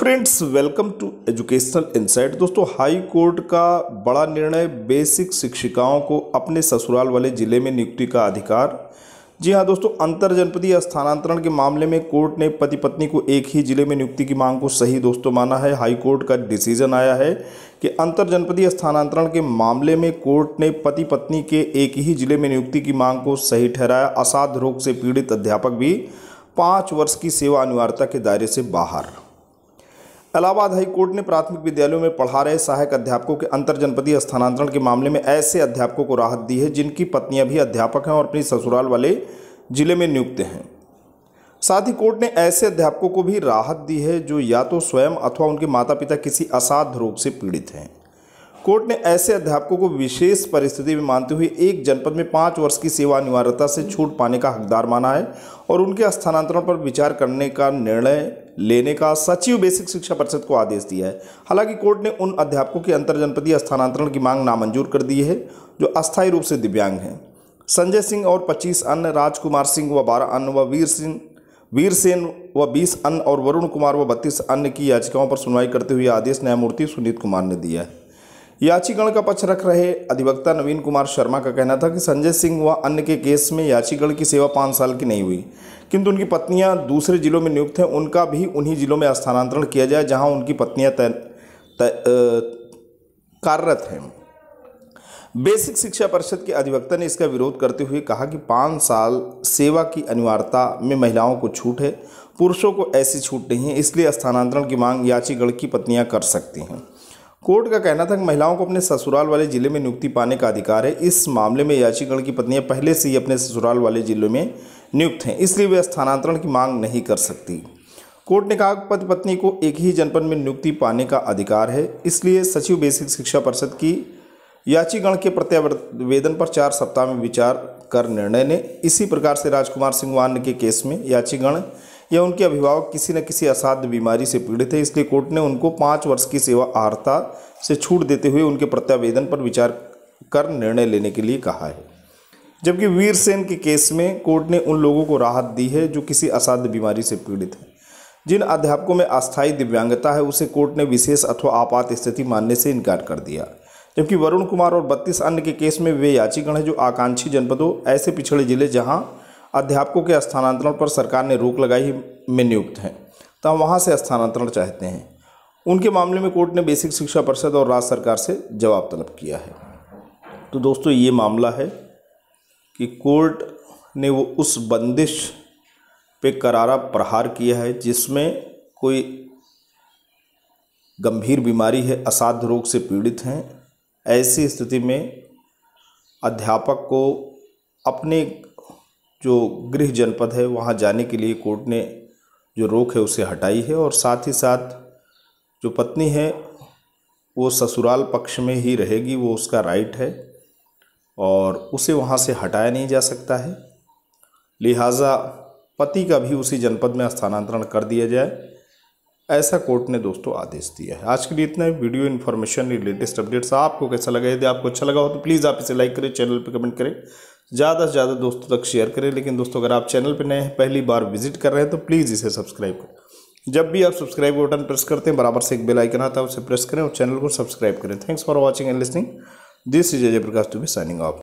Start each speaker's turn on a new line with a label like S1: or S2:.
S1: friends welcome to educational insight दोस्तों high court का बड़ा निर्णय बेसिक शिक्षिकाओं को अपने ससुराल वाले ज़िले में नियुक्ति का अधिकार जी हाँ दोस्तों अंतर जनपदीय स्थानांतरण के मामले में कोर्ट ने पति पत्नी को एक ही जिले में नियुक्ति की मांग को सही दोस्तों माना है हाई कोर्ट का डिसीजन आया है कि अंतर जनपदीय स्थानांतरण के मामले में कोर्ट ने पति पत्नी के एक ही जिले में नियुक्ति की मांग को सही ठहराया असाध रोग से पीड़ित अध्यापक भी पाँच वर्ष की सेवा अनिवार्यता के दायरे से बाहर इलाहाबाद हाईकोर्ट ने प्राथमिक विद्यालयों में पढ़ा रहे सहायक अध्यापकों के अंतर्जनपदीय स्थानांतरण के मामले में ऐसे अध्यापकों को राहत दी है जिनकी पत्नियां भी अध्यापक हैं और अपनी ससुराल वाले जिले में नियुक्त हैं साथ ही कोर्ट ने ऐसे अध्यापकों को भी राहत दी है जो या तो स्वयं अथवा उनके माता पिता किसी असाध्य रोग से पीड़ित हैं कोर्ट ने ऐसे अध्यापकों को विशेष परिस्थिति में मानते हुए एक जनपद में पाँच वर्ष की अनिवार्यता से छूट पाने का हकदार माना है और उनके स्थानांतरण पर विचार करने का निर्णय लेने का सचिव बेसिक शिक्षा परिषद को आदेश दिया है हालांकि कोर्ट ने उन अध्यापकों के अंतर्जनपदीय स्थानांतरण की मांग नामंजूर कर दी है जो अस्थायी रूप से दिव्यांग हैं संजय सिंह और 25 अन्य राजकुमार सिंह व 12 अन्य व वीर सिंह वीर सेन व 20 अन्य और वरुण कुमार व बत्तीस अन्य की याचिकाओं पर सुनवाई करते हुए आदेश न्यायमूर्ति सुनीत कुमार ने दिया है याचिकण का पक्ष रख रहे अधिवक्ता नवीन कुमार शर्मा का कहना था कि संजय सिंह व अन्य के केस में याचिकण की सेवा पाँच साल की नहीं हुई किंतु उनकी पत्नियां दूसरे जिलों में नियुक्त हैं उनका भी उन्हीं जिलों में स्थानांतरण किया जाए जहां उनकी पत्नियां कार्यरत हैं बेसिक शिक्षा परिषद के अधिवक्ता ने इसका विरोध करते हुए कहा कि पाँच साल सेवा की अनिवार्यता में महिलाओं को छूट है पुरुषों को ऐसी छूट नहीं है इसलिए स्थानांतरण की मांग याचीगढ़ की पत्नियाँ कर सकती हैं कोर्ट का कहना था कि महिलाओं को अपने ससुराल वाले जिले में नियुक्ति पाने का अधिकार है इस मामले में याचिकाकरण की पत्नियां पहले से ही अपने ससुराल वाले जिले में नियुक्त हैं इसलिए वे स्थानांतरण की मांग नहीं कर सकती कोर्ट ने कहा पति पत्नी को एक ही जनपद में नियुक्ति पाने का अधिकार है इसलिए सचिव बेसिक शिक्षा परिषद की याचिकागण के प्रत्यावेदन पर चार सप्ताह में विचार कर निर्णय ने इसी प्रकार से राजकुमार सिंह वान के केस में याचिकागण या उनके अभिभावक किसी न किसी असाध्य बीमारी से पीड़ित है इसलिए कोर्ट ने उनको पाँच वर्ष की सेवा आर्ता से छूट देते हुए उनके प्रत्यावेदन पर विचार कर निर्णय लेने के लिए कहा है जबकि वीर सेन के केस में कोर्ट ने उन लोगों को राहत दी है जो किसी असाध्य बीमारी से पीड़ित हैं जिन अध्यापकों में अस्थायी दिव्यांगता है उसे कोर्ट ने विशेष अथवा आपात स्थिति मानने से इनकार कर दिया जबकि वरुण कुमार और बत्तीस अन्य के केस में वे याचिकण हैं जो आकांक्षी जनपदों ऐसे पिछड़े जिले जहां अध्यापकों के स्थानांतरण पर सरकार ने रोक लगाई में नियुक्त हैं तो हम वहाँ से स्थानांतरण चाहते हैं उनके मामले में कोर्ट ने बेसिक शिक्षा परिषद और राज्य सरकार से जवाब तलब किया है तो दोस्तों ये मामला है कि कोर्ट ने वो उस बंदिश पे करारा प्रहार किया है जिसमें कोई गंभीर बीमारी है असाध्य रोग से पीड़ित हैं ऐसी स्थिति में अध्यापक को अपने जो गृह जनपद है वहाँ जाने के लिए कोर्ट ने जो रोक है उसे हटाई है और साथ ही साथ जो पत्नी है वो ससुराल पक्ष में ही रहेगी वो उसका राइट है और उसे वहाँ से हटाया नहीं जा सकता है लिहाजा पति का भी उसी जनपद में स्थानांतरण कर दिया जाए ऐसा कोर्ट ने दोस्तों आदेश दिया है आज के लिए इतना वीडियो इन्फॉर्मेशन लेटेस्ट अपडेट्स आपको कैसा लगा यदि आपको अच्छा लगा हो तो प्लीज़ आप इसे लाइक करें चैनल पर कमेंट करें ज़्यादा से ज़्यादा दोस्तों तक शेयर करें लेकिन दोस्तों अगर आप चैनल पर नए हैं पहली बार विजिट कर रहे हैं तो प्लीज़ इसे सब्सक्राइब करें जब भी आप सब्सक्राइब बटन प्रेस करते हैं बराबर से एक बेल आइकन आता है उसे प्रेस करें और चैनल को सब्सक्राइब करें thanks for watching and listening this is Ajay Prakash to be signing of